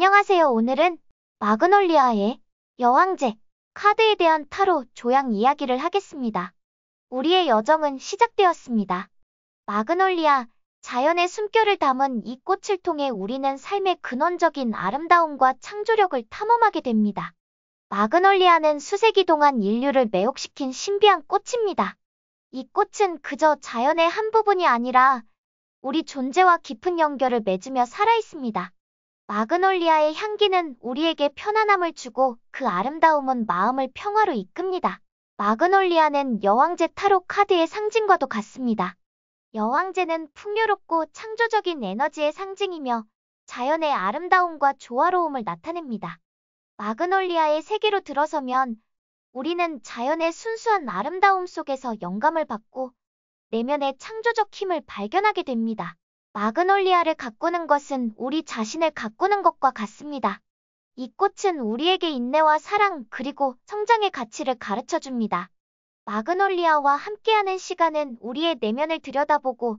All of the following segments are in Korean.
안녕하세요. 오늘은 마그놀리아의 여왕제 카드에 대한 타로 조향 이야기를 하겠습니다. 우리의 여정은 시작되었습니다. 마그놀리아, 자연의 숨결을 담은 이 꽃을 통해 우리는 삶의 근원적인 아름다움과 창조력을 탐험하게 됩니다. 마그놀리아는 수세기 동안 인류를 매혹시킨 신비한 꽃입니다. 이 꽃은 그저 자연의 한 부분이 아니라 우리 존재와 깊은 연결을 맺으며 살아있습니다. 마그놀리아의 향기는 우리에게 편안함을 주고 그 아름다움은 마음을 평화로 이끕니다. 마그놀리아는 여왕제 타로 카드의 상징과도 같습니다. 여왕제는 풍요롭고 창조적인 에너지의 상징이며 자연의 아름다움과 조화로움을 나타냅니다. 마그놀리아의 세계로 들어서면 우리는 자연의 순수한 아름다움 속에서 영감을 받고 내면의 창조적 힘을 발견하게 됩니다. 마그놀리아를 가꾸는 것은 우리 자신을 가꾸는 것과 같습니다. 이 꽃은 우리에게 인내와 사랑 그리고 성장의 가치를 가르쳐 줍니다. 마그놀리아와 함께하는 시간은 우리의 내면을 들여다보고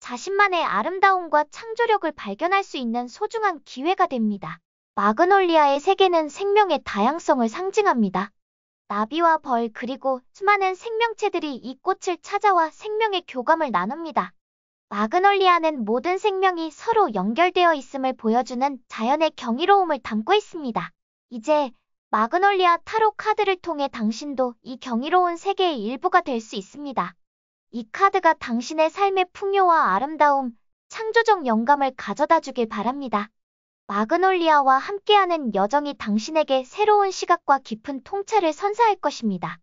자신만의 아름다움과 창조력을 발견할 수 있는 소중한 기회가 됩니다. 마그놀리아의 세계는 생명의 다양성을 상징합니다. 나비와 벌 그리고 수많은 생명체들이 이 꽃을 찾아와 생명의 교감을 나눕니다. 마그놀리아는 모든 생명이 서로 연결되어 있음을 보여주는 자연의 경이로움을 담고 있습니다. 이제 마그놀리아 타로 카드를 통해 당신도 이 경이로운 세계의 일부가 될 수 있습니다. 이 카드가 당신의 삶의 풍요와 아름다움, 창조적 영감을 가져다 주길 바랍니다. 마그놀리아와 함께하는 여정이 당신에게 새로운 시각과 깊은 통찰을 선사할 것입니다.